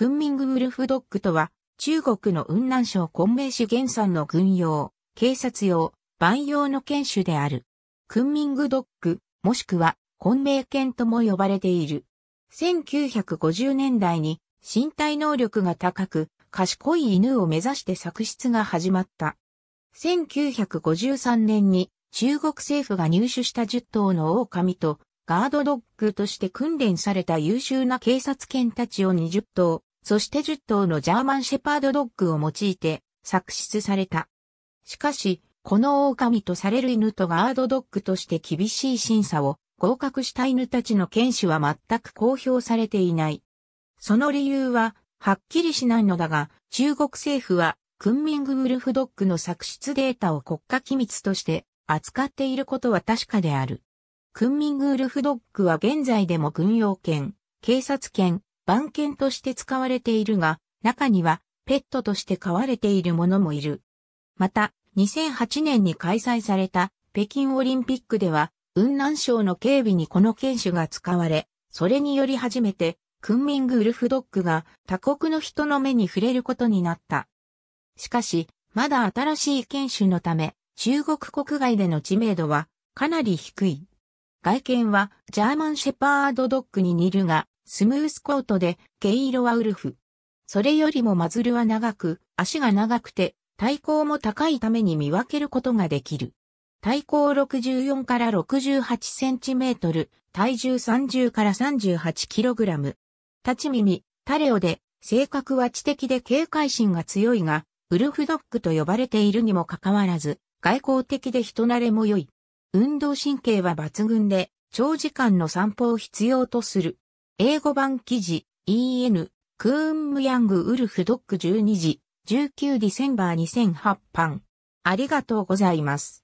クンミングウルフドッグとは、中国の雲南省昆明市原産の軍用、警察用、万用の犬種である。クンミングドッグ、もしくは昆明犬とも呼ばれている。1950年代に身体能力が高く、賢い犬を目指して作出が始まった。1953年に中国政府が入手した10頭の狼とガードドッグとして訓練された優秀な警察犬たちを20頭そして10頭のジャーマンシェパードドッグを用いて作出された。しかし、この狼とされる犬とガードドッグとして厳しい審査を合格した犬たちの犬種は全く公表されていない。その理由は、はっきりしないのだが、中国政府は、クンミングウルフドッグの作出データを国家機密として扱っていることは確かである。クンミングウルフドッグは現在でも軍用犬、警察犬、番犬として使われているが、中にはペットとして飼われているものもいる。また、2008年に開催された北京オリンピックでは、雲南省の警備にこの犬種が使われ、それにより初めて、クンミングウルフドッグが他国の人の目に触れることになった。しかし、まだ新しい犬種のため、中国国外での知名度はかなり低い。外見はジャーマンシェパードドッグに似るが、スムースコートで、毛色はウルフ。それよりもマズルは長く、足が長くて、体高も高いために見分けることができる。体高64から68センチメートル、体重30から38キログラム。立ち耳、タレオで、性格は知的で警戒心が強いが、ウルフドッグと呼ばれているにもかかわらず、外交的で人慣れも良い。運動神経は抜群で、長時間の散歩を必要とする。英語版記事 EN クーンムヤングウルフドック12時19ディセンバー2008版ありがとうございます。